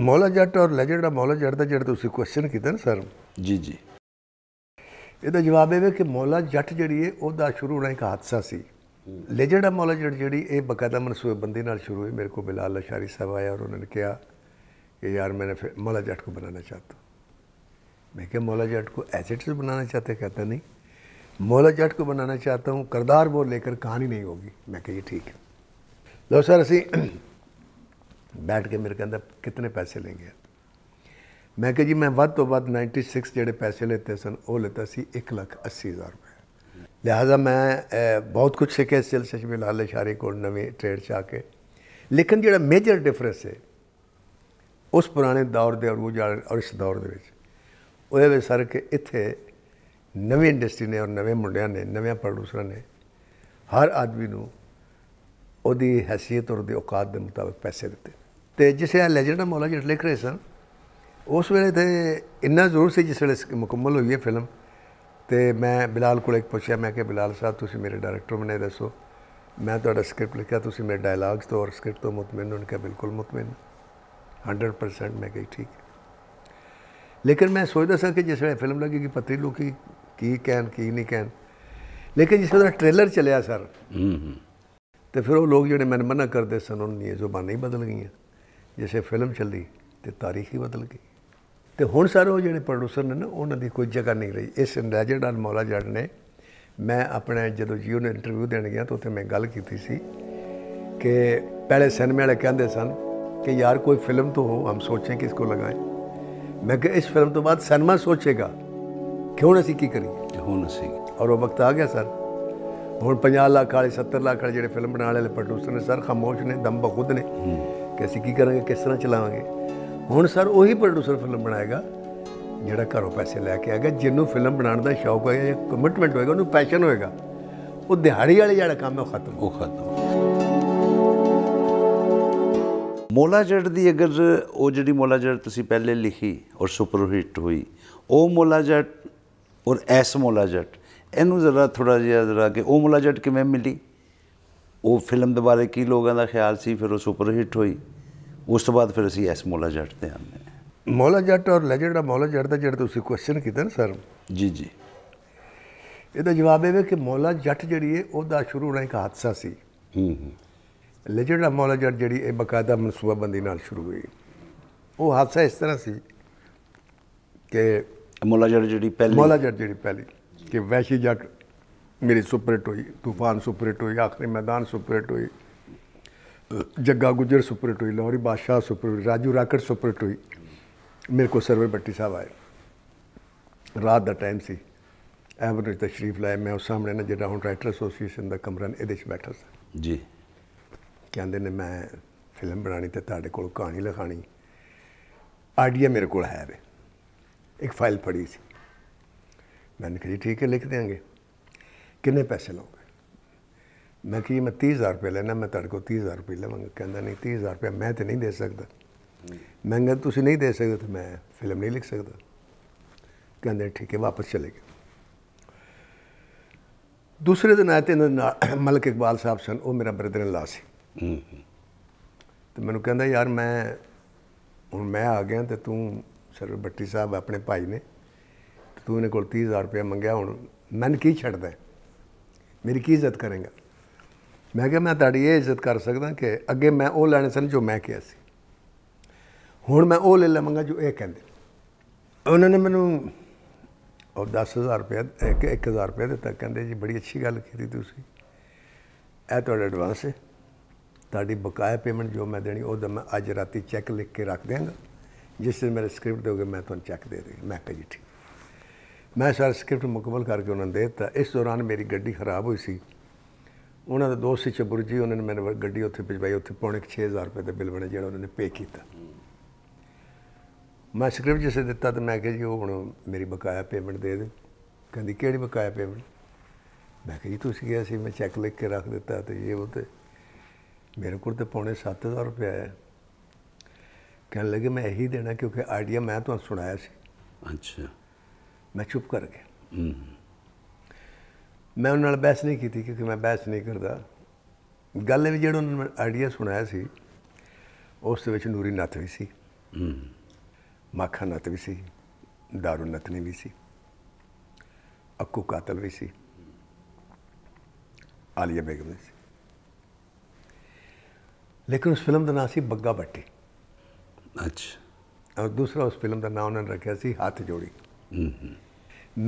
ਮੌਲਾ ਜੱਟ ਔਰ ਲੈਜੈਂਡ ਦਾ ਮੌਲਾ ਜੱਟ ਦਾ ਜਿਹੜਾ ਤੁਸੀਂ ਕੁਐਸਚਨ ਕੀਤਾ ਨਾ ਸਰ ਜੀ ਜੀ ਇਹਦਾ ਜਵਾਬ ਇਹ ਹੈ ਕਿ ਮੌਲਾ ਜੱਟ ਜਿਹੜੀ ਹੈ ਉਹਦਾ ਸ਼ੁਰੂ ਹੋਣਾ ਇੱਕ ਹਾਦਸਾ ਸੀ ਲੈਜੈਂਡ ਦਾ ਮੌਲਾ ਜੱਟ ਜਿਹੜੀ ਇਹ ਬਕਾਇਦਾ ਬੰਦੇ ਨਾਲ ਸ਼ੁਰੂ ਹੋਈ ਮੇਰੇ ਕੋ ਬਿਲਾਲ ਅਸ਼ਾਰੀ ਸਾਹਿਬ ਆਇਆ ਔਰ ਉਹਨਾਂ ਨੇ ਕਿਹਾ ਕਿ ਯਾਰ ਮੈਂ फिर मौला जाट को बनाना चाहता हूँ मैं क्या मौला जाट को एज इट इज़ बनाना चाहते कहता नहीं मौला जाट को बनाना चाहता हूँ ਕਹਾਣੀ ਨਹੀਂ ਹੋਗੀ ਮੈਂ ਕਿਹਾ ਠੀਕ मैं कहिए ठीक है ਬੈਠ ਕੇ ਮੇਰੇ ਕਹਿੰਦਾ ਕਿੰਨੇ ਪੈਸੇ ਲੈਂਗੇ ਮੈਂ ਕਿਹਾ ਜੀ ਮੈਂ ਵੱਧ ਤੋਂ ਵੱਧ 96 ਜਿਹੜੇ ਪੈਸੇ ਲੈਤੇ ਸਨ ਉਹ ਲੈਤਾ ਸੀ 1 ਲੱਖ 80 ਹਜ਼ਾਰ ਰੁਪਏ ਲਿਹਾਜ਼ਾ ਮੈਂ ਬਹੁਤ ਕੁਝ ਸਿੱਖਿਆ ਇਸ ਸਿਲਸਿਲੇ ਵਿੱਚ ਬਿਲਾਲ ਸ਼ਾਰੀ ਕੋਲ ਨਵੇਂ ਟ੍ਰੇਡ 'ਚ ਆ ਕੇ ਲੇਕਿਨ ਜਿਹੜਾ ਮੇਜਰ ਡਿਫਰੈਂਸ ਹੈ ਉਸ ਪੁਰਾਣੇ ਦੌਰ ਦੇ ਉਹ ਜਾਲ ਔਰ ਇਸ ਦੌਰ ਦੇ ਵਿੱਚ ਉਹ ਵਿੱਚ ਸਰ ਕਿ ਇੱਥੇ ਨਵੀਂ ਇੰਡਸਟਰੀ ਨੇ ਔਰ ਨਵੇਂ ਮੁੰਡਿਆਂ ਨੇ ਨਵੇਂ ਪ੍ਰੋਡਿਊਸਰਾਂ ਨੇ ਹਰ ਆਦਮੀ ਨੂੰ ਉਹਦੀ ਹیثیت ਔਰ ਦੇ ਔਕਾਤ ਦੇ ਮੁਤਾਬਕ ਪੈਸੇ ਦਿੱਤੇ ਤੇ ਜਿਸ ਵੇਲੇ ਜਿਹੜਾ ਮੌਲਾ ਜੱਟ ਲਿਖ ਰਹੇ ਸਨ ਉਸ ਵੇਲੇ ਤੇ ਇੰਨਾ ਜ਼ਰੂਰ ਸੀ ਜਿਸ ਵੇਲੇ ਮੁਕੰਮਲ ਹੋਈ ਹੈ ਫਿਲਮ ਤੇ ਮੈਂ ਬਿਲਾਲ ਕੋਲ ਇੱਕ ਪੁੱਛਿਆ ਮੈਂ ਕਿ ਬਿਲਾਲ ਸਾਹਿਬ ਤੁਸੀਂ ਮੇਰੇ ਡਾਇਰੈਕਟਰ ਬਣੇ ਦੱਸੋ ਮੈਂ ਤੁਹਾਡਾ ਸਕ੍ਰਿਪਟ ਲਿਖਿਆ ਤੁਸੀਂ ਮੇਰੇ ਡਾਇਲੌਗਸ ਤੋਂ ਔਰ ਸਕ੍ਰਿਪਟ ਤੋਂ ਮੁਤਮਿਨ ਉਹਨਾਂ ਕਾ ਬਿਲਕੁਲ ਮੁਤਮਿਨ 100% ਮੈਂ ਕਹੀ ਠੀਕ लेकिन मैं सोचता सा कि जिस वे फिल्म लगेगी पत्री लुकी की कैन की नहीं कैन लेकिन जिस वे ट्रेलर चलिया सर तो फिर वो लोग जोड़े मैंने मना करते सन उन्होंने जुबान ही बदल गई जैसे फिल्म चली तो तारीख ही बदल गई तो हूँ सर वो ਜਿਹੜੇ प्रोड्यूसर ने ना ਉਹਨਾਂ कोई जगह नहीं रही इस ਇਸ ਲੈਜੈਂਡ ਨਾਲ ਮੌਲਾ ਜੜ ਨੇ ਮੈਂ ਆਪਣੇ ਜਦੋਂ ਜੀਓ ਨੂੰ ਇੰਟਰਵਿਊ ਦੇਣ ਗਿਆ ਤਾਂ ਉੱਥੇ ਮੈਂ ਗੱਲ ਕੀਤੀ ਸੀ पहले सिनेमे वाले कहते सन कि यार कोई फिल्म तो हो हम सोचें कि इसको लगाएं मैं कि इस फिल्म तो बाद सिनेमा सोचेगा कि हूँ असी की करिए हूँ असी और वो वक्त आ गया सर हूँ पाँह लाख वाले सत्तर लाख वाले जो फिल्म बनाने वाले प्रोड्यूसर ने सर खामोश ने दम बखुद ने हम्म। ਕਿ ਅਸੀਂ ਕੀ ਕਰਾਂਗੇ ਕਿਸ ਤਰ੍ਹਾਂ ਚਲਾਵਾਂਗੇ ਹੁਣ ਸਰ ਉਹੀ ਪ੍ਰੋਡਿਊਸਰ ਫਿਲਮ ਬਣਾਏਗਾ ਜਿਹੜਾ ਘਰੋਂ ਪੈਸੇ ਲੈ ਕੇ ਆਏਗਾ ਜਿਹਨੂੰ ਫਿਲਮ ਬਣਾਉਣ ਦਾ ਸ਼ੌਕ ਹੋਏਗਾ ਜਾਂ ਕਮਿਟਮੈਂਟ ਹੋਏਗਾ ਉਹਨੂੰ ਪੈਸ਼ਨ ਹੋਏਗਾ ਉਹ ਦਿਹਾੜੀ ਵਾਲੇ ਜਿਹੜਾ ਕੰਮ ਹੈ ਉਹ ਖਤਮ ਉਹ ਖਤਮ ਮੋਲਾ ਜੜ ਦੀ ਅਗਰ ਉਹ ਜਿਹੜੀ ਮੋਲਾ ਜੜ ਤੁਸੀਂ ਪਹਿਲੇ ਲਿਖੀ ਔਰ ਸੁਪਰ ਹਿੱਟ ਹੋਈ ਉਹ ਮੋਲਾ ਜੜ ਔਰ ਐਸ ਮੋਲਾ ਜੜ ਇਹਨੂੰ ਜ਼ਰਾ ਥੋੜਾ ਜਿਹਾ ਜ਼ਰਾ ਕਿ ਉਹ ਮੋਲਾ ਜੜ ਕਿਵੇਂ ਮਿਲੀ ਉਹ ਫਿਲਮ ਦੇ ਬਾਰੇ ਕੀ ਲੋਕਾਂ ਦਾ ਖਿਆਲ ਸੀ ਫਿਰ ਉਹ ਸੁਪਰ ਹਿੱਟ ਹੋਈ ਉਸ ਤੋਂ ਬਾਅਦ ਫਿਰ ਅਸੀਂ ਐਸ ਮੋਲਾ ਜੱਟ ਤੇ ਆਉਂਦੇ ਮੋਲਾ ਜੱਟ ਔਰ ਲੈਜੈਂਡ ਦਾ ਮੋਲਾ ਜੱਟ ਦਾ ਜਿਹੜਾ ਤੁਸੀਂ ਕੁਐਸਚਨ ਕੀਤਾ ਨਾ ਸਰ ਜੀ ਜੀ ਇਹਦਾ ਜਵਾਬ ਇਹ ਹੈ ਕਿ ਮੋਲਾ ਜੱਟ ਜਿਹੜੀ ਹੈ ਉਹਦਾ ਸ਼ੁਰੂ ਹੋਣਾ ਇੱਕ ਹਾਦਸਾ ਸੀ ਹੂੰ ਹੂੰ ਲੈਜੈਂਡ ਦਾ ਮੋਲਾ ਜੱਟ ਜਿਹੜੀ ਇਹ ਬਕਾਇਦਾ ਮਨਸੂਬਾਬੰਦੀ ਨਾਲ ਸ਼ੁਰੂ ਹੋਈ ਉਹ ਹਾਦਸਾ ਇਸ ਤਰ੍ਹਾਂ ਸੀ ਕਿ ਮੋਲਾ ਜੱਟ ਜਿਹੜੀ ਪਹਿਲੀ ਮੋਲਾ ਜੱਟ ਜਿਹੜੀ ਪਹਿਲੀ ਕਿ ਵੈਸ਼ੀ ਜੱਟ मेरी सुपरहिट हुई तूफान सुपरहिट हुई आखिरी मैदान सुपरहिट हुई जग्गा गुजर सुपरहिट हुई लाहौरी बादशाह सुपरहिट हुई राजू राकट सुपरहिट हुई मेरे को सरवर भट्टी साहब आए रात का टाइम से एवरेज तशरीफ लाए मैं उस सामने ना जो हूँ राइटर एसोसीएशन का कमरा ने ये बैठा सा जी कहते ने मैं फिल्म बनानी तो तेरे को कहानी लिखा आइडिया मेरे को है वे एक फाइल फड़ी सी मैंने कहा जी ठीक है लिख देंगे ਕਿੰਨੇ ਪੈਸੇ ਲਓਗੇ ਮੈਂ ਕਿ ਮੈਂ 30000 ਰੁਪਏ ਲੈਣਾ ਮੈਂ ਤੁਹਾਡੇ ਕੋਲ 30000 ਰੁਪਏ ਲਵਾਂਗਾ ਕਹਿੰਦਾ ਨਹੀਂ 30000 ਰੁਪਏ ਮੈਂ ਤੇ ਨਹੀਂ ਦੇ ਸਕਦਾ ਮੈਂ ਕਹਿੰਦਾ ਤੁਸੀਂ ਨਹੀਂ ਦੇ ਸਕਦੇ ਤਾਂ ਮੈਂ ਫਿਲਮ ਨਹੀਂ ਲਿਖ ਸਕਦਾ ਕਹਿੰਦੇ ਠੀਕ ਹੈ ਵਾਪਸ ਚਲੇ ਗਏ ਦੂਸਰੇ ਦਿਨ ਆਏ ਤੇ ਮਲਕ ਇਕਬਾਲ ਸਾਹਿਬ ਸਨ ਉਹ ਮੇਰਾ ਬ੍ਰਦਰ ਇਨ ਲਾ ਸੀ ਤੇ ਮੈਨੂੰ ਕਹਿੰਦਾ ਯਾਰ ਮੈਂ ਹੁਣ ਮੈਂ ਆ ਗਿਆ ਤੇ ਤੂੰ ਸਰ ਬੱਟੀ ਸਾਹਿਬ ਆਪਣੇ ਭਾਈ ਨੇ ਤੂੰ ਇਹਨੇ ਕੋਲ 30000 ਰੁਪਏ ਮੰਗਿਆ ਹੁਣ ਮੈਂ ਕੀ ਛੱਡਦਾ ਮੇਰੀ ਕੀ ਇੱਜ਼ਤ ਕਰੇਗਾ ਮੈਂ ਕਿਹਾ ਮੈਂ ਤੁਹਾਡੀ ਇਹ ਇੱਜ਼ਤ ਕਰ ਸਕਦਾ ਕਿ ਅੱਗੇ ਮੈਂ ਉਹ ਲੈਣੇ ਸਨ ਜੋ ਮੈਂ ਕਿਹਾ ਸੀ ਹੁਣ ਮੈਂ ਉਹ ਲੈ ਲਵਾਂਗਾ ਜੋ ਇਹ ਕਹਿੰਦੇ ਉਹਨਾਂ ਨੇ ਮੈਨੂੰ ਉਹ 10000 ਰੁਪਏ ਇੱਕ 1000 ਰੁਪਏ ਦਿੱਤਾ ਕਹਿੰਦੇ ਜੀ ਬੜੀ ਅੱਛੀ ਗੱਲ ਕੀਤੀ ਤੁਸੀਂ ਇਹ ਤੁਹਾਡਾ ਐਡਵਾਂਸ ਹੈ ਤੁਹਾਡੀ ਬਕਾਇਆ ਪੇਮੈਂਟ ਜੋ ਮੈਂ ਦੇਣੀ ਉਹਦਾ ਮੈਂ ਅੱਜ ਰਾਤੀ ਚੈੱਕ ਲਿਖ ਕੇ ਰੱਖ ਦੇਵਾਂਗਾ ਜਿਸ ਤੇ ਮੇਰੇ ਸਕ੍ਰਿਪਟ ਦੇਗੇ ਮੈਂ ਤੁਹਾਨੂੰ ਚੈੱਕ ਦੇ ਦੇਵਾਂਗਾ ਮੈਂ ਕਹਿੰਦੀ ਠੀਕ ਮੈਂ ਸਾਰਾ ਸਕ੍ਰਿਪਟ ਮੁਕਮਲ ਕਰਕੇ ਉਹਨਾਂ ਨੂੰ ਦਿੱਤਾ ਇਸ ਦੌਰਾਨ ਮੇਰੀ ਗੱਡੀ ਖਰਾਬ ਹੋਈ ਸੀ ਉਹਨਾਂ ਦਾ ਦੋਸਤ ਸੀ ਚਬੁਰ ਜੀ ਉਹਨਾਂ ਨੇ ਮੈਨੂੰ ਗੱਡੀ ਉੱਥੇ ਭਿਜਵਾਈ ਉੱਥੇ ਪੌਣੇ 6000 ਰੁਪਏ ਦਾ ਬਿੱਲ ਬਣਿਆ ਜਿਹੜਾ ਉਹਨਾਂ ਨੇ ਪੇ ਕੀਤਾ ਮੈਂ ਸਕ੍ਰਿਪਟ ਜਿਸੇ ਦਿੱਤਾ ਤਾਂ ਮੈਂ ਕਿਹਾ ਜੀ ਉਹ ਹੁਣ ਮੇਰੀ ਬਕਾਇਆ ਪੇਮੈਂਟ ਦੇ ਦੇ ਕਹਿੰਦੀ ਕਿਹੜੀ ਬਕਾਇਆ ਪੇਮੈਂਟ ਮੈਂ ਕਿਹਾ ਜੀ ਤੁਸੀਂ ਕਿਹਾ ਸੀ ਮੈਂ ਚੈੱਕ ਲਿਖ ਕੇ ਰੱਖ ਦਿੱਤਾ ਤੇ ਇਹ ਉਹ ਤੇ ਮੇਰੇ ਕੋਲ ਤੇ ਪੌਣੇ 7000 ਰੁਪਏ ਆਇਆ ਕਹਿਣ ਲੱਗੇ ਮੈਂ ਇਹੀ ਦੇਣਾ ਕਿਉਂਕਿ ਆਈਡੀਆ ਮੈਂ ਤੁਹਾਨੂੰ ਸੁਣਾਇਆ ਸੀ ਅੱਛਾ ਮੈਂ ਚੁੱਪ ਕਰ ਗਿਆ ਮੈਂ ਉਹਨਾਂ ਨਾਲ ਬਹਿਸ ਨਹੀਂ ਕੀਤੀ ਕਿਉਂਕਿ ਮੈਂ ਬਹਿਸ ਨਹੀਂ ਕਰਦਾ ਗੱਲ ਵੀ ਜਿਹੜਾ ਉਹਨਾਂ ਨੇ ਆਈਡੀਆ ਸੁਣਾਇਆ ਸੀ ਉਸ ਦੇ ਵਿੱਚ ਨੂਰੀ ਨੱਤ ਵੀ ਸੀ ਮੱਖਾ ਨੱਤ ਵੀ ਸੀ ਦਾਰੂ ਨੇ ਵੀ ਸੀ ਅੱਕੂ ਕਾਤਲ ਵੀ ਸੀ ਆਲੀਆ ਬੇਗਮ ਵੀ ਸੀ ਲੇਕਿਨ ਉਸ ਫਿਲਮ ਦਾ ਨਾਮ ਸੀ ਬੱਗਾ ਬੱਟੀ ਅੱਛਾ ਔਰ ਦੂਸਰਾ ਉਸ ਫਿਲਮ ਦਾ ਨਾਮ ਉਹਨਾਂ ਨੇ ਰੱਖਿਆ ਸੀ ਹੱਥ ਜੋੜੀ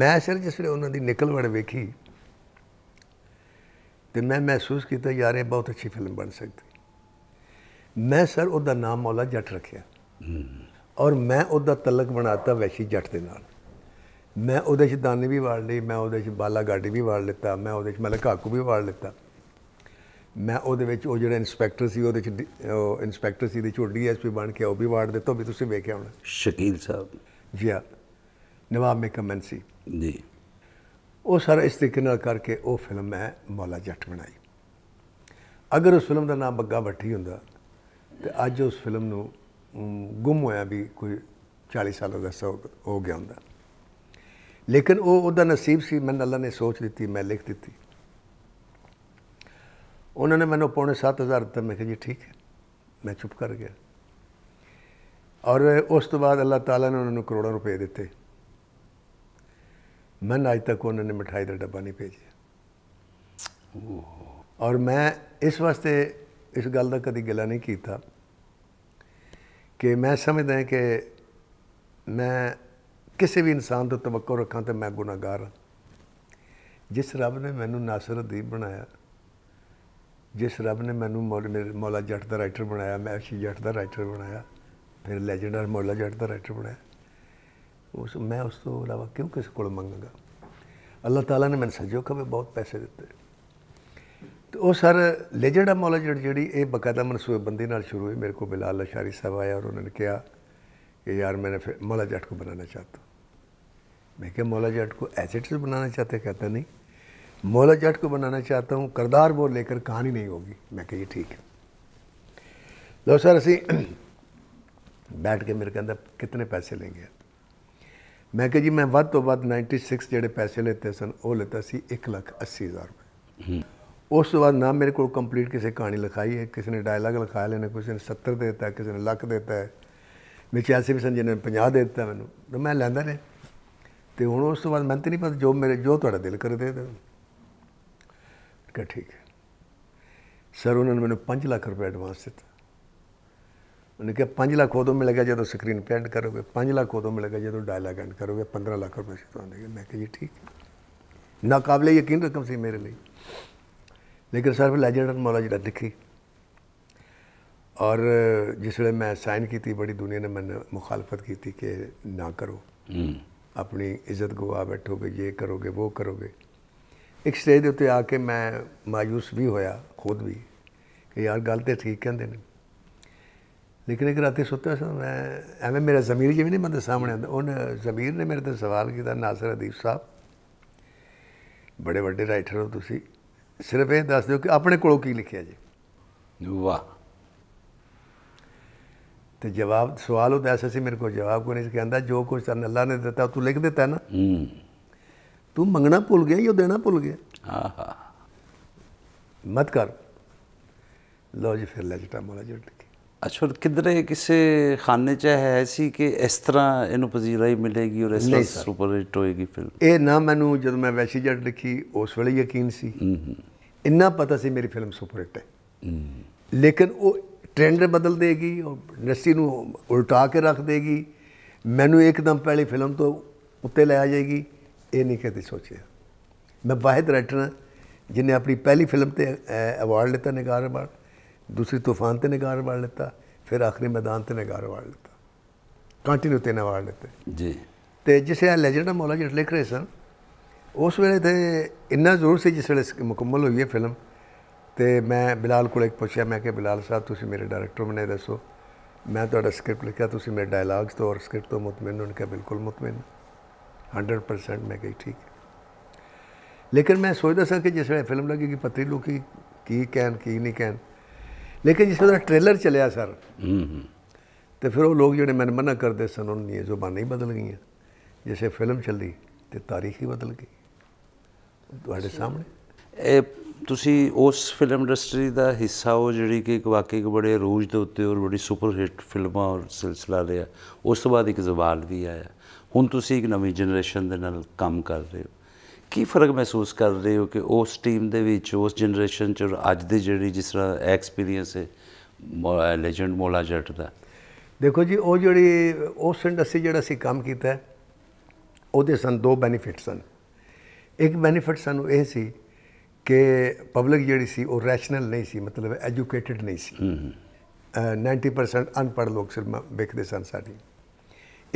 ਮੈਂ ਸਿਰ ਜਿਸ ਵੇਲੇ ਉਹਨਾਂ ਦੀ ਵੜ ਵੇਖੀ ਤੇ ਮੈਂ ਮਹਿਸੂਸ ਕੀਤਾ ਯਾਰ ਇਹ ਬਹੁਤ ਅੱਛੀ ਫਿਲਮ ਬਣ ਸਕਦੀ ਮੈਂ ਸਰ ਉਹਦਾ ਨਾਮ ਮੌਲਾ ਜੱਟ ਰੱਖਿਆ ਔਰ ਮੈਂ ਉਹਦਾ ਤਲਕ ਬਣਾਤਾ ਵੈਸ਼ੀ ਜੱਟ ਦੇ ਨਾਲ ਮੈਂ ਉਹਦੇ ਵਿੱਚ ਦਾਨੇ ਵੀ ਵਾੜ ਲਈ ਮੈਂ ਉਹਦੇ ਵਿੱਚ ਬਾਲਾ ਗਾਡੀ ਵੀ ਵਾੜ ਲਿੱਤਾ ਮੈਂ ਉਹਦੇ ਵਿੱਚ ਮਲਕ ਹਾਕੂ ਵੀ ਵਾੜ ਲਿੱਤਾ ਮੈਂ ਉਹਦੇ ਵਿੱਚ ਉਹ ਜਿਹੜਾ ਇਨਸਪੈਕਟਰ ਸੀ ਉਹਦੇ ਉਹ ਇਨਸਪੈਕਟਰ ਸੀ ਦੇ ਛੋਟੀ ਐਸਪੀ ਬਣ ਕੇ ਉਹ ਵੀ ਵਾੜ ਦਿੱਤਾ ਵੀ ਤੁਸੀਂ ਵੇਖਿਆ ਹੋਣਾ ਸ਼ਕੀਲ ਸਾਹਿਬ ਜੀ ਆ ਨਵਾਬ ਮੇਕਮਨ ਸੀ ਜੀ ਉਹ ਸਾਰਾ ਇਸ ਤਰੀਕੇ ਨਾਲ ਕਰਕੇ ਉਹ ਫਿਲਮ ਹੈ ਮੌਲਾ ਜੱਟ ਬਣਾਈ ਅਗਰ ਉਸ ਫਿਲਮ ਦਾ ਨਾਮ ਬੱਗਾ ਬੱਠੀ ਹੁੰਦਾ ਤੇ ਅੱਜ ਉਸ ਫਿਲਮ ਨੂੰ ਗੁੰਮ ਹੋਇਆ ਵੀ ਕੋਈ 40 ਸਾਲ ਦਾ ਹੋ ਗਿਆ ਹੁੰਦਾ ਲੇਕਿਨ ਉਹ ਉਹਦਾ ਨਸੀਬ ਸੀ ਮੈਨੂੰ ਅੱਲਾ ਨੇ ਸੋਚ ਦਿੱਤੀ ਮੈਂ ਲਿਖ ਦਿੱਤੀ ਉਹਨਾਂ ਨੇ ਮੈਨੂੰ ਪੌਣੇ 7000 ਰੁਪਏ ਮੈਂ ਕਿਹਾ ਜੀ ਠੀਕ ਹੈ ਮੈਂ ਚੁੱਪ ਕਰ ਗਿਆ ਔਰ ਉਸ ਤੋਂ ਬਾਅਦ ਅੱਲਾ ਤਾਲਾ ਨੇ ਉਹਨਾਂ ਨੂੰ ਕਰੋੜਾਂ ਰੁਪਏ ਦਿੱਤੇ ਮੈਨੂੰ ਅੱਜ ਤੱਕ ਉਹਨਾਂ ਨੇ ਮਠਾਈ ਦਾ ਡੱਬਾ ਨਹੀਂ ਭੇਜਿਆ ਔਰ ਮੈਂ ਇਸ ਵਾਸਤੇ ਇਸ ਗੱਲ ਦਾ ਕਦੀ ਗਿਲਾ ਨਹੀਂ ਕੀਤਾ ਕਿ ਮੈਂ ਸਮਝਦਾ ਹਾਂ ਕਿ ਮੈਂ ਕਿਸੇ ਵੀ ਇਨਸਾਨ ਤੋਂ ਤਵੱਕਕ ਰੱਖਾਂ ਤੇ ਮੈਂ ਗੁਨਾਹਗਾਰ ਹਾਂ ਜਿਸ ਰੱਬ ਨੇ ਮੈਨੂੰ ਨਾਸਰਉਦੀਨ ਬਣਾਇਆ ਜਿਸ ਰੱਬ ਨੇ ਮੈਨੂੰ ਮੌਲਾ ਜੱਟ ਦਾ ਰਾਈਟਰ ਬਣਾਇਆ ਮੈਂ ਅਸ਼ੀ ਜੱਟ ਦਾ ਰਾਈਟਰ ਬਣਾਇਆ ਫਿਰ ਲੈਜੈਂਡਰ ਮੌਲਾ ਜੱਟ ਦਾ ਰਾਈਟਰ ਬਣਾਇਆ उस मैं उस तो अलावा क्यों किसी को मंगागा अल्लाह ताला ने मैंने सजो भी बहुत पैसे दते तो वो सर ਲੈਜਡ ਅਮੋਲੋਜਡ जी बकायदा मनसूबेबंदी शुरू हुई मेरे को ਮੇਰੇ ਕੋ ਬਿਲਾਲ ਅਸ਼ਾਰੀ ਸਾਹਿਬ ਆਇਆ ਔਰ कि यार मैंने फिर मौला जाट को बनाना चाहता हूँ मैं क्या मौला जाट को एज इट इज बनाना चाहते कहता नहीं मौला जाट को बनाना चाहता हूँ करदार वो लेकर कहानी नहीं होगी मैं कह ठीक है लो सर असी बैठ के मेरे कहता कितने पैसे लेंगे ਮੈਂ ਕਿਹਾ ਜੀ ਮੈਂ ਵੱਧ ਤੋਂ ਵੱਧ 96 ਜਿਹੜੇ ਪੈਸੇ ਲੈਤੇ ਸਨ ਉਹ ਲੈਤਾ ਸੀ 1 ਲੱਖ 80000 ਰੁਪਏ ਉਸ ਤੋਂ ਬਾਅਦ ਨਾ ਮੇਰੇ ਕੋਲ ਕੰਪਲੀਟ ਕਿਸੇ ਕਹਾਣੀ ਲਿਖਾਈ ਹੈ ਕਿਸੇ ਨੇ ਡਾਇਲੌਗ ਲਿਖਾਇਆ ਲੈਣਾ ਕਿਸੇ ਨੇ 70 ਦੇ ਦਿੱਤਾ ਕਿਸੇ ਨੇ ਲੱਖ ਦੇ ਦਿੱਤਾ ਵਿੱਚ ਐਸੇ ਵੀ ਸਨ ਨੇ 50 ਦੇ ਦਿੱਤਾ ਮੈਨੂੰ ਤਾਂ ਮੈਂ ਲੈਂਦਾ ਰਿਹਾ ਤੇ ਹੁਣ ਉਸ ਤੋਂ ਬਾਅਦ ਮੈਂ ਤੇ ਨਹੀਂ ਪਤਾ ਜੋ ਮੇਰੇ ਜੋ ਤੁਹਾਡਾ ਦਿਲ ਕਰੇ ਦੇ ਕਿ ਠੀਕ ਹੈ ਸਰ ਉਹਨਾਂ ਨੇ ਮੈਨੂੰ 5 ਲੱਖ ਰੁਪਏ ਐਡਵਾਂਸ ਦਿੱਤਾ उन्हें कहा पाँच लाख उदों तो मिलेगा जो स्क्रीन पे एंड करोगे पाँच लाख उदों तो मिलेगा जो तो डायलॉग एंड करोगे पंद्रह लाख रुपये से तो मैं क्या जी ठीक है यकीन रकम सी मेरे लिए लेकिन सर फिर लैजेंड और मौला जरा दिखी और जिस वे मैं साइन की बड़ी दुनिया ने मैंने मुखालफत की कि ना करो हम्म। अपनी इज्जत गवा बैठोगे ये करोगे वो करोगे एक स्टेज उत्ते आके मैं मायूस भी होया खुद भी कि यार गल तो ठीक कहते हैं ਲੇਕਿਨ ਇੱਕ ਰਾਤੀ ਸੁੱਤਿਆ ਸੀ ਮੈਂ ਐਵੇਂ ਮੇਰਾ ਜ਼ਮੀਰ ਜਿਵੇਂ ਨਹੀਂ ਮੰਦੇ ਸਾਹਮਣੇ ਆਉਂਦਾ ਉਹਨ ਜ਼ਮੀਰ ਨੇ ਮੇਰੇ ਤੋਂ ਸਵਾਲ ਕੀਤਾ ਨਾਸਰ ਅਦੀਬ ਸਾਹਿਬ ਬੜੇ ਵੱਡੇ ਰਾਈਟਰ ਹੋ ਤੁਸੀਂ ਸਿਰਫ ਇਹ ਦੱਸ ਦਿਓ ਕਿ ਆਪਣੇ ਕੋਲੋਂ ਕੀ ਲਿਖਿਆ ਜੀ ਵਾਹ ਤੇ ਜਵਾਬ ਸਵਾਲ ਉਹ ਐਸਾ ਸੀ ਮੇਰੇ ਕੋਲ ਜਵਾਬ ਕੋਈ ਨਹੀਂ ਕਹਿੰਦਾ ਜੋ ਕੁਝ ਤਨ ਅੱਲਾ ਨੇ ਦਿੱਤਾ ਤੂੰ ਲਿਖ ਦਿੱਤਾ ਨਾ ਤੂੰ ਮੰਗਣਾ ਭੁੱਲ ਗਿਆ ਜਾਂ ਦੇਣਾ ਭੁੱਲ ਗਿਆ ਆਹਾ ਮਤ ਕਰ ਲੋ ਜੀ ਫਿਰ ਲੈ ਜਟਾ ਮੋਲਾ ਜੁਟ ਅਸ਼ਵਰ ਕਿਧਰੇ ਕਿਸੇ ਖਾਨੇ 'ਚ ਹੈ ਸੀ ਕਿ ਇਸ ਤਰ੍ਹਾਂ ਇਹਨੂੰ ਪਜ਼ੀਰਾਈ ਮਿਲੇਗੀ ਔਰ ਇਸ ਤਰ੍ਹਾਂ ਸੁਪਰ ਹਿੱਟ ਹੋਏਗੀ ਫਿਲਮ ਇਹ ਨਾ ਮੈਨੂੰ ਜਦੋਂ ਮੈਂ ਵੈਸ਼ੀ ਜੱਟ ਲਿਖੀ ਉਸ ਵੇਲੇ ਯਕੀਨ ਸੀ ਇੰਨਾ ਪਤਾ ਸੀ ਮੇਰੀ ਫਿਲਮ ਸੁਪਰ ਹਿੱਟ ਹੈ ਲੇਕਿਨ ਉਹ ਟ੍ਰੈਂਡ ਬਦਲ ਦੇਗੀ ਔਰ ਨਸੀ ਨੂੰ ਉਲਟਾ ਕੇ ਰੱਖ ਦੇਗੀ ਮੈਨੂੰ ਇੱਕਦਮ ਪਹਿਲੀ ਫਿਲਮ ਤੋਂ ਉੱਤੇ ਲੈ ਆ ਜਾਏਗੀ ਇਹ ਨਹੀਂ ਕਦੇ ਸੋਚਿਆ ਮੈਂ ਵਾਹਿਦ ਰਾਈਟਰ ਜਿਨੇ ਆਪਣੀ ਪਹਿਲੀ ਫਿਲਮ ਤੇ ਅਵਾਰਡ ਲਿੱਤਾ ਨਿਗਾਰ ਅਵਾਰਡ ਦੂਸਰੀ ਤੂਫਾਨ ਤੇ ਨਿਗਾਰ वाड़ लेता ਫਿਰ ਆਖਰੀ ਮੈਦਾਨ ਤੇ ਨਿਗਾਰ ਵਾੜ ਲਿੱਤਾ ਕੰਟੀਨਿਊ ਤੇ ਨਵਾੜ ਲਿੱਤੇ ਜੀ ਤੇ ਜਿਸੇ ਇਹ ਲੈਜੈਂਡ ਮੌਲਾ ਜੀ ਲਿਖ ਰਹੇ ਸਨ ਉਸ ਵੇਲੇ ਤੇ ਇੰਨਾ ਜ਼ਰੂਰ ਸੀ ਜਿਸ ਵੇਲੇ ਮੁਕੰਮਲ ਹੋਈ ਹੈ ਫਿਲਮ ਤੇ ਮੈਂ ਬਿਲਾਲ ਕੋਲ ਇੱਕ ਪੁੱਛਿਆ ਮੈਂ ਕਿ ਬਿਲਾਲ ਸਾਹਿਬ ਤੁਸੀਂ ਮੇਰੇ ਡਾਇਰੈਕਟਰ ਬਣੇ ਦੱਸੋ ਮੈਂ ਤੁਹਾਡਾ ਸਕ੍ਰਿਪਟ ਲਿਖਿਆ ਤੁਸੀਂ ਮੇਰੇ ਡਾਇਲੌਗਸ ਤੋਂ ਔਰ ਸਕ੍ਰਿਪਟ ਤੋਂ ਮਤਮਨ ਉਹਨਾਂ ਕਾ ਬਿਲਕੁਲ ਮਤਮਨ 100% ਮੈਂ ਕਹੀ ਠੀਕ ਲੇਕਿਨ ਮੈਂ ਸੋਚਦਾ ਸੀ ਕਿ ਜਿਸ ਵੇਲੇ ਫਿਲਮ ਲੱਗੇਗੀ ਪਤਰੀ ਲੋਕੀ ਕੀ ਕਹਿਣ ਕੀ ਨਹੀਂ ਕਹਿਣ ਲੇਕਿਨ ਜਿਸ ਵੇਲੇ ਟ੍ਰੇਲਰ ਚੱਲਿਆ ਸਰ ਤੇ ਫਿਰ ਉਹ ਲੋਕ ਜਿਹੜੇ ਮੈਨ ਮਨਾ ਕਰਦੇ ਸਨ ਉਹਨਾਂ ਦੀ ਜ਼ੁਬਾਨ ਹੀ ਬਦਲ ਗਈਆਂ ਜਿਵੇਂ ਫਿਲਮ ਚੱਲੀ ਤੇ ਤਾਰੀਖ ਹੀ ਬਦਲ ਗਈ ਤੁਹਾਡੇ ਸਾਹਮਣੇ ਇਹ ਤੁਸੀਂ ਉਸ ਫਿਲਮ ਇੰਡਸਟਰੀ ਦਾ ਹਿੱਸਾ ਹੋ ਜਿਹੜੀ ਕਿ ਇੱਕ ਵਾਕਈ ਇੱਕ ਬੜੇ ਰੂਜ ਦੇ ਉੱਤੇ ਔਰ ਬੜੀ ਸੁਪਰ ਹਿੱਟ ਫਿਲਮਾਂ ਔਰ ਸਿਲਸਿਲਾ ਰਿਹਾ ਉਸ ਤੋਂ ਬਾਅਦ ਇੱਕ ਜ਼ਵਾਲ ਵੀ ਆਇਆ ਹੁਣ ਤੁਸੀਂ ਇੱਕ ਨਵੀਂ ਜਨਰੇਸ਼ਨ ਦੇ ਨਾਲ ਕੰਮ ਕਰ ਰਹੇ ਹੋ ਕੀ ਫਰਕ ਮਹਿਸੂਸ ਕਰਦੇ ਹੋ ਕਿ ਉਸ ਟੀਮ ਦੇ ਵਿੱਚ ਉਸ ਜਨਰੇਸ਼ਨ ਚ ਅੱਜ ਦੇ ਜਿਹੜੀ ਜਿਸ ਤਰ੍ਹਾਂ ਐਕਸਪੀਰੀਅੰਸ ਹੈ ਲੈਜੈਂਡ ਮੋਲਾ ਜੱਟ ਦਾ ਦੇਖੋ ਜੀ ਉਹ ਜਿਹੜੀ ਉਸ ਇੰਡਸਟਰੀ ਜਿਹੜਾ ਅਸੀਂ ਕੰਮ ਕੀਤਾ ਉਹਦੇ ਸਨ ਦੋ ਬੈਨੀਫਿਟ ਸਨ ਇੱਕ ਬੈਨੀਫਿਟ ਸਾਨੂੰ ਇਹ ਸੀ ਕਿ ਪਬਲਿਕ ਜਿਹੜੀ ਸੀ ਉਹ ਰੈਸ਼ਨਲ ਨਹੀਂ ਸੀ ਮਤਲਬ ਐਜੂਕੇਟਿਡ ਨਹੀਂ ਸੀ 90% ਅਨਪੜ੍ਹ ਲੋਕ ਸਿਰ ਵੇਖਦੇ ਸਨ ਸਾਡੀ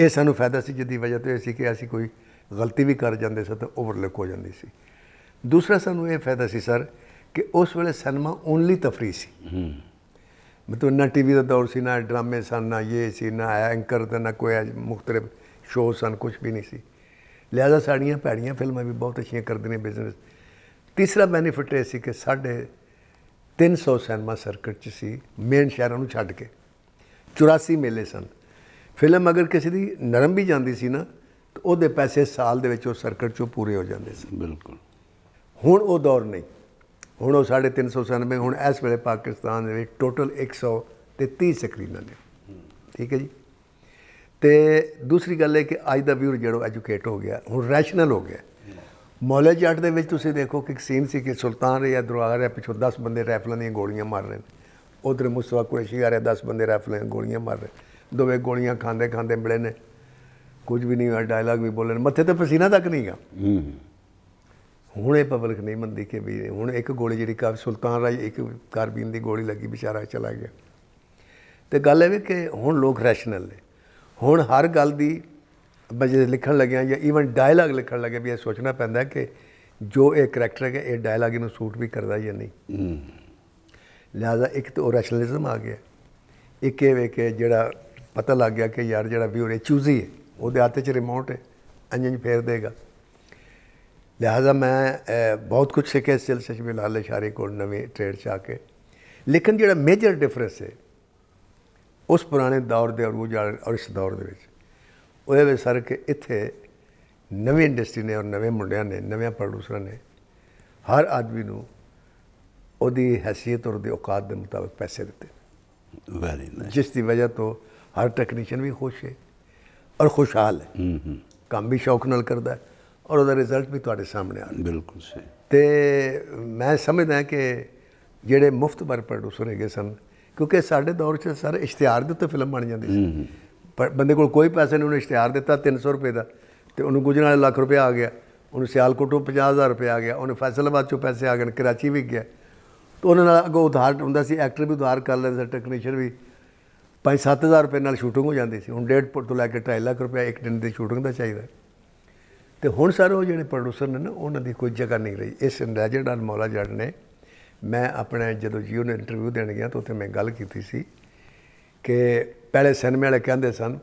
ਇਹ ਸਾਨੂੰ ਫਾਇਦਾ ਸੀ ਜਿੱਦੀ ਵਜ੍ਹਾ ਤੋਂ ਇਹ ਸੀ ਕਿ ਅਸੀਂ ਕੋਈ ਗਲਤੀ ਵੀ ਕਰ ਜਾਂਦੇ ਸੀ ਤੇ ਓਵਰਲੁੱਕ ਹੋ ਜਾਂਦੀ ਸੀ ਦੂਸਰਾ ਸਾਨੂੰ ਇਹ ਫਾਇਦਾ ਸੀ ਸਰ ਕਿ ਉਸ ਵੇਲੇ ਸਿਨੇਮਾ ਓਨਲੀ ਤਫਰੀਹ ਸੀ ਹੂੰ ਮਤਲਬ ਨਾ ਟੀਵੀ ਦਾ ਦੌਰ ਸੀ ਨਾ ਡਰਾਮੇ ਸਨ ਨਾ ਇਹ ਸੀ ਨਾ ਐਂਕਰ ਤੇ ਨਾ ਕੋਈ ਮੁxtਲਿਫ ਸ਼ੋਅ ਸਨ ਕੁਝ ਵੀ ਨਹੀਂ ਸੀ ਲਿਆਦਾ ਸਾਡੀਆਂ ਭੈੜੀਆਂ ਫਿਲਮਾਂ ਵੀ ਬਹੁਤ ਅੱਛੀਆਂ ਕਰਦੇ ਨੇ ਬਿਜ਼ਨਸ ਤੀਸਰਾ ਬੈਨੀਫਿਟ ਇਹ ਸੀ ਕਿ ਸਾਡੇ 300 ਸਿਨੇਮਾ ਸਰਕਟ ਚ ਸੀ ਮੇਨ ਸ਼ਹਿਰਾਂ ਨੂੰ ਛੱਡ ਕੇ 84 ਮੇਲੇ ਸਨ ਫਿਲਮ ਅਗਰ ਕਿਸੇ ਦੀ ਨਰਮ ਵੀ ਜਾਂਦੀ ਸੀ ਨਾ ਉਹਦੇ ਪੈਸੇ ਸਾਲ ਦੇ ਵਿੱਚ ਉਹ ਸਰਕਟ ਚੋਂ ਪੂਰੇ ਹੋ ਜਾਂਦੇ ਸੀ ਬਿਲਕੁਲ ਹੁਣ ਉਹ ਦੌਰ ਨਹੀਂ ਹੁਣ ਉਹ 350 ਹੁਣ ਇਸ ਵੇਲੇ ਪਾਕਿਸਤਾਨ ਦੇ ਵਿੱਚ ਟੋਟਲ 130 ਸਕਰੀਨਾਂ ਨੇ ਠੀਕ ਹੈ ਜੀ ਤੇ ਦੂਸਰੀ ਗੱਲ ਹੈ ਕਿ ਅੱਜ ਦਾ ਵੀਰ ਜਿਹੜਾ ਐਜੂਕੇਟ ਹੋ ਗਿਆ ਹੁਣ ਰੈਸ਼ਨਲ ਹੋ ਗਿਆ ਮੌਲੇ ਜੱਟ ਦੇ ਵਿੱਚ ਤੁਸੀਂ ਦੇਖੋ ਕਿ ਸੀਨ ਸੀ ਕਿ ਸੁਲਤਾਨ ਰਿਆ ਦਰਵਾਜ਼ਾ ਰਿਆ ਪਿਛੋਂ 10 ਬੰਦੇ ਰਾਈਫਲਾਂ ਦੀਆਂ ਗੋਲੀਆਂ ਮਾਰ ਰਹੇ ਨੇ ਉਧਰ ਮੁਸਵਾ ਕੁਰੇਸ਼ੀ ਆ ਰਿਹਾ 10 ਬੰਦੇ ਰਾਈਫਲਾਂ ਦੀਆਂ ਗੋਲੀਆਂ ਮਾਰ ਰਹੇ ਦੋਵੇਂ ਗੋਲੀਆਂ ਖਾਂਦੇ ਖਾਂਦੇ ਮਿਲੇ ਨੇ ਕੁਝ ਵੀ ਨਹੀਂ ਹੋਇਆ ਡਾਇਲੌਗ ਵੀ ਬੋਲਣ ਮੱਥੇ ਤੇ ਪਸੀਨਾ ਤੱਕ ਨਹੀਂ ਨਹੀਂਗਾ ਹੁਣ ਇਹ ਪਬਲਿਕ ਨਹੀਂ ਮੰਨਦੀ ਕਿ ਵੀ ਹੁਣ ਇੱਕ ਗੋਲੀ ਜਿਹੜੀ ਕਾ ਸੁਲਤਾਨ ਰਾਜ ਇੱਕ ਕਾਰਬੀਨ ਦੀ ਗੋਲੀ ਲੱਗੀ ਵਿਚਾਰਾ ਚਲਾ ਗਿਆ ਤੇ ਗੱਲ ਇਹ ਵੀ ਕਿ ਹੁਣ ਲੋਕ ਰੈਸ਼ਨਲ ਨੇ ਹੁਣ ਹਰ ਗੱਲ ਦੀ ਬਜੇ ਲਿਖਣ ਲੱਗਿਆ ਜਾਂ ਈਵਨ ਡਾਇਲੌਗ ਲਿਖਣ ਲੱਗੇ ਵੀ ਇਹ ਸੋਚਣਾ ਪੈਂਦਾ ਕਿ ਜੋ ਇਹ ਕੈਰੈਕਟਰ ਹੈ ਇਹ ਡਾਇਲੌਗ ਇਹਨੂੰ ਸੂਟ ਵੀ ਕਰਦਾ ਜਾਂ ਨਹੀਂ ਲਿਆਦਾ ਇੱਕ ਤਾਂ ਰੈਸ਼ਨਲਿਜ਼ਮ ਆ ਗਿਆ ਇੱਕ ਇਹ ਵੇ ਕਿ ਜਿਹੜਾ ਪਤਾ ਲੱਗ ਗਿਆ ਕਿ ਯਾਰ ਜਿਹੜਾ ਵੀ ਉਹ ਚੂਜ਼ੀ ਹੈ वो ਹੱਥ 'ਚ ਰਿਮੋਟ ਹੈ ਅੰਜ ਅੰਜ ਫੇਰ लिहाजा मैं बहुत कुछ सीखे इस सिलसिले में लाल शारी को नवी ट्रेड से आके लेकिन जोड़ा मेजर डिफरेंस है उस पुराने दौर के और वो और इस दौर के सर कि इतने नवी इंडस्ट्री ने और नवे मुंडिया ने नवे प्रोड्यूसर ने हर आदमी ਉਹਦੀ हैसीयत और औकात के मुताबिक पैसे दते ਵੈਰੀ ਨਾਈਸ ਜਿਸ ਦੀ ਵਜ੍ਹਾ ਤੋਂ ਹਰ ਟੈਕਨੀਸ਼ੀਅਨ ਵੀ ਔਰ ਖੁਸ਼ਹਾਲ ਹੈ ਕੰਮ ਵੀ ਸ਼ੌਕ ਨਾਲ ਕਰਦਾ ਹੈ ਔਰ ਉਹਦਾ ਰਿਜ਼ਲਟ ਵੀ ਤੁਹਾਡੇ ਸਾਹਮਣੇ ਆ ਰਿਹਾ ਬਿਲਕੁਲ ਸਹੀ ਤੇ ਮੈਂ ਸਮਝਦਾ ਕਿ ਜਿਹੜੇ ਮੁਫਤ ਵਰ ਪ੍ਰੋਡਿਊਸਰ ਹੈਗੇ ਸਨ ਕਿਉਂਕਿ ਸਾਡੇ ਦੌਰ 'ਚ ਸਰ ਇਸ਼ਤਿਹਾਰ ਦੇ ਉੱਤੇ ਫਿਲਮ ਬਣ ਜਾਂਦੀ ਸੀ ਪਰ ਬੰਦੇ ਕੋਲ ਕੋਈ ਪੈਸੇ ਨਹੀਂ ਉਹਨੇ ਇਸ਼ਤਿਹਾਰ ਦਿੱਤਾ 300 ਰੁਪਏ ਦਾ ਤੇ ਉਹਨੂੰ ਗੁਜਰਾਂ ਵਾਲੇ ਲੱਖ ਰੁਪਏ ਆ ਗਿਆ ਉਹਨੂੰ ਸਿਆਲਕੋਟੋਂ 50000 ਰੁਪਏ ਆ ਗਿਆ ਉਹਨੇ ਫੈਸਲਾਬਾਦ ਚੋਂ ਪੈਸੇ ਆ ਗਏ ਕਰਾਚੀ ਵੀ ਗਿਆ ਤੋਂ ਉਹਨਾਂ ਨਾਲ ਅਗੋ ਉਧਾਰ ਹੁੰਦਾ ਸੀ ਐਕਟਰ ਵੀ ਉਧਾਰ ਕਰ ਲੈਂਦੇ ਟੈਕਨੀਸ਼ੀਅਨ ਵੀ ਭਾਈ 7000 ਰੁਪਏ ਨਾਲ ਸ਼ੂਟਿੰਗ ਹੋ ਜਾਂਦੀ ਸੀ ਹੁਣ 1.5 ਤੋਂ ਲੈ ਕੇ 2.5 ਲੱਖ ਰੁਪਏ ਇੱਕ ਦਿਨ ਦੀ ਸ਼ੂਟਿੰਗ ਦਾ ਚਾਹੀਦਾ ਤੇ ਹੁਣ ਸਾਰੇ ਉਹ ਜਿਹੜੇ ਪ੍ਰੋਡਿਊਸਰ ਨੇ ਨਾ ਉਹਨਾਂ ਦੀ ਕੋਈ ਜਗ੍ਹਾ ਨਹੀਂ ਰਹੀ ਇਸ ਅੰਦਾਜ਼ੇ ਨਾਲ ਮੌਲਾ ਜੜ ਨੇ ਮੈਂ ਆਪਣੇ ਜਦੋਂ ਜੀਓ ਨੇ ਇੰਟਰਵਿਊ ਦੇਣ ਗਿਆ ਤਾਂ ਉੱਥੇ ਮੈਂ ਗੱਲ ਕੀਤੀ ਸੀ ਕਿ ਪਹਿਲੇ ਸਿਨੇਮੇ ਵਾਲੇ ਕਹਿੰਦੇ ਸਨ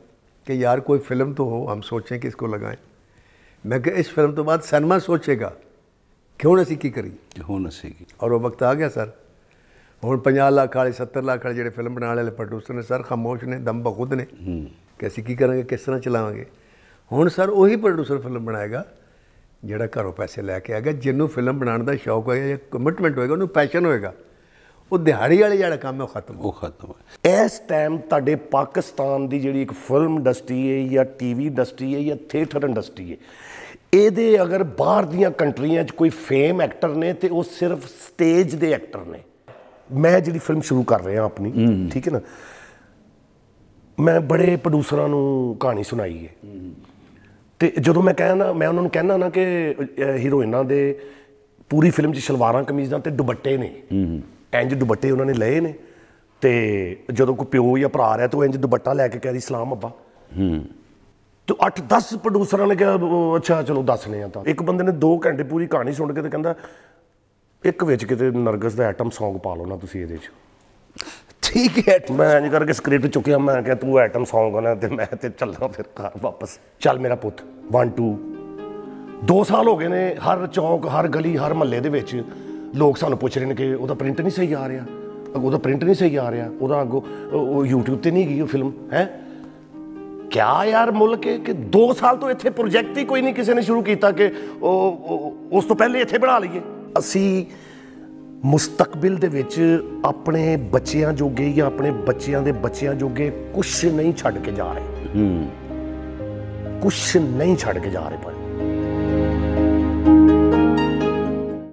ਕਿ ਯਾਰ ਕੋਈ ਫਿਲਮ ਤੋਂ ਹੋ ਹਮ ਸੋਚੇ ਕਿ ਇਸਕੋ ਲਗਾਏ ਮੈਂ ਕਿ ਇਸ ਫਿਲਮ ਤੋਂ ਬਾਅਦ ਸਿਨੇਮਾ ਸੋਚੇਗਾ ਕਿਉਂ ਅਸੀਂ ਕੀ ਕਰੀਏ ਹੁਣ ਅਸੀਂ ਕੀ ਔਰ ਉਹ ਵਕਤ ਆ ਗਿਆ ਸਰ ਹੁਣ 50 ਲੱਖ ਵਾਲੇ 70 ਲੱਖ ਵਾਲੇ ਜਿਹੜੇ ਫਿਲਮ ਬਣਾਉਣ ਵਾਲੇ ਪ੍ਰੋਡਿਊਸਰ ਨੇ ਸਰ ਖਮੋਸ਼ ਨੇ ਦਮ ਬਖੁਦ ਨੇ ਕਿ ਅਸੀਂ ਕੀ ਕਰਾਂਗੇ ਕਿਸ ਤਰ੍ਹਾਂ ਚਲਾਵਾਂਗੇ ਹੁਣ ਸਰ ਉਹੀ ਪ੍ਰੋਡਿਊਸਰ ਫਿਲਮ ਬਣਾਏਗਾ ਜਿਹੜਾ ਘਰੋਂ ਪੈਸੇ ਲੈ ਕੇ ਆ ਗਿਆ ਜਿਹਨੂੰ ਫਿਲਮ ਬਣਾਉਣ ਦਾ ਸ਼ੌਕ ਹੋਏਗਾ ਜਾਂ ਕਮਿਟਮੈਂਟ ਹੋਏਗਾ ਉਹਨੂੰ ਪੈਸ਼ਨ ਹੋਏਗਾ ਉਹ ਦਿਹਾੜੀ ਵਾਲੇ ਜਿਹੜਾ ਕੰਮ ਹੈ ਉਹ ਖਤਮ ਉਹ ਖਤਮ ਹੈ ਇਸ ਟਾਈਮ ਤੁਹਾਡੇ ਪਾਕਿਸਤਾਨ ਦੀ ਜਿਹੜੀ ਇੱਕ ਫਿਲਮ ਇੰਡਸਟਰੀ ਹੈ ਜਾਂ ਟੀਵੀ ਇੰਡਸਟਰੀ ਹੈ ਜਾਂ ਥੀਏਟਰ ਇੰਡਸਟਰੀ ਹੈ ਇਹਦੇ ਅਗਰ ਬਾਹਰ ਦੀਆਂ ਕੰਟਰੀਆਂ 'ਚ ਕੋਈ ਫੇਮ ਐਕਟਰ ਨੇ ਤੇ ਉਹ ਸਿਰਫ ਸਟੇਜ ਦੇ ਐਕਟਰ ਨੇ ਮੈਂ ਜਿਹੜੀ ਫਿਲਮ ਸ਼ੁਰੂ ਕਰ ਰਿਹਾ ਆਪਣੀ ਠੀਕ ਹੈ ਨਾ ਮੈਂ ਬੜੇ ਪ੍ਰੋਡੂਸਰਾਂ ਨੂੰ ਕਹਾਣੀ ਸੁਣਾਈ ਹੈ ਤੇ ਜਦੋਂ ਮੈਂ ਕਹਿੰਦਾ ਮੈਂ ਉਹਨਾਂ ਨੂੰ ਕਹਿੰਦਾ ਨਾ ਕਿ ਹੀਰੋਇਨਾਂ ਦੇ ਪੂਰੀ ਫਿਲਮ 'ਚ ਸ਼ਲਵਾਰਾਂ ਕਮੀਜ਼ਾਂ ਤੇ ਦੁਪੱਟੇ ਨੇ ਇੰਜ ਦੁਪੱਟੇ ਉਹਨਾਂ ਨੇ ਲਏ ਨੇ ਤੇ ਜਦੋਂ ਕੋਈ ਪਿਓ ਜਾਂ ਭਰਾ ਰਿਹਾ ਤਾਂ ਉਹ ਇੰਜ ਦੁਪੱਟਾ ਲੈ ਕੇ ਕਹਿੰਦੀ ਸਲਾਮ ਅੱਬਾ ਹੂੰ ਤੇ 8-10 ਪ੍ਰੋਡੂਸਰਾਂ ਨੇ ਕਿਹਾ ਅੱਛਾ ਚਲੋ ਦੱਸਨੇ ਆ ਤਾਂ ਇੱਕ ਬੰਦੇ ਨੇ 2 ਘੰਟੇ ਪੂਰੀ ਕਹਾਣੀ ਸੁਣ ਕੇ ਤੇ ਕਹਿੰਦਾ ਇੱਕ ਵਿੱਚ ਕਿਤੇ ਨਰਗਸ ਦਾ ਐਟਮ Song ਪਾ ਲਓ ਨਾ ਤੁਸੀਂ ਇਹਦੇ 'ਚ ਠੀਕ ਹੈ ਮੈਂ ਇੰਜ ਕਰਕੇ ਸਕ੍ਰਿਪਟ ਚੁੱਕਿਆ ਮੈਂ ਕਿਹਾ ਤੂੰ ਐਟਮ Song ਨਾ ਤੇ ਮੈਂ ਤੇ ਚੱਲਾਂ ਫਿਰ ਘਰ ਵਾਪਸ ਚੱਲ ਮੇਰਾ ਪੁੱਤ 1 2 2 ਸਾਲ ਹੋ ਗਏ ਨੇ ਹਰ ਚੌਂਕ ਹਰ ਗਲੀ ਹਰ ਮਹੱਲੇ ਦੇ ਵਿੱਚ ਲੋਕ ਸਾਨੂੰ ਪੁੱਛ ਰਹੇ ਨੇ ਕਿ ਉਹਦਾ ਪ੍ਰਿੰਟ ਨਹੀਂ ਸਹੀ ਆ ਰਿਹਾ ਉਹਦਾ ਪ੍ਰਿੰਟ ਨਹੀਂ ਸਹੀ ਆ ਰਿਹਾ ਉਹਦਾ ਅੱਗੋ ਉਹ YouTube ਤੇ ਨਹੀਂ ਗਈ ਉਹ ਫਿਲਮ ਹੈ ਕਿਆ ਯਾਰ ਮੁਲਕ ਹੈ ਕਿ 2 ਸਾਲ ਤੋਂ ਇੱਥੇ ਪ੍ਰੋਜੈਕਟ ਹੀ ਕੋਈ ਨਹੀਂ ਕਿਸੇ ਨੇ ਸ਼ੁਰੂ ਕੀਤਾ ਕਿ ਉਹ ਉਸ ਤੋਂ ਪਹਿਲੇ ਇੱਥੇ ਬਣਾ ਲਈਏ ਅਸੀਂ ਮੁਸਤਕਬਲ ਦੇ ਵਿੱਚ ਆਪਣੇ ਬੱਚਿਆਂ ਜੋਗੇ ਜਾਂ ਆਪਣੇ ਬੱਚਿਆਂ ਦੇ ਬੱਚਿਆਂ ਜੋਗੇ ਕੁਝ ਨਹੀਂ ਛੱਡ ਕੇ ਜਾ ਰਹੇ ਹੂੰ ਕੁਝ ਨਹੀਂ ਛੱਡ ਕੇ ਜਾ ਰਹੇ ਪਰ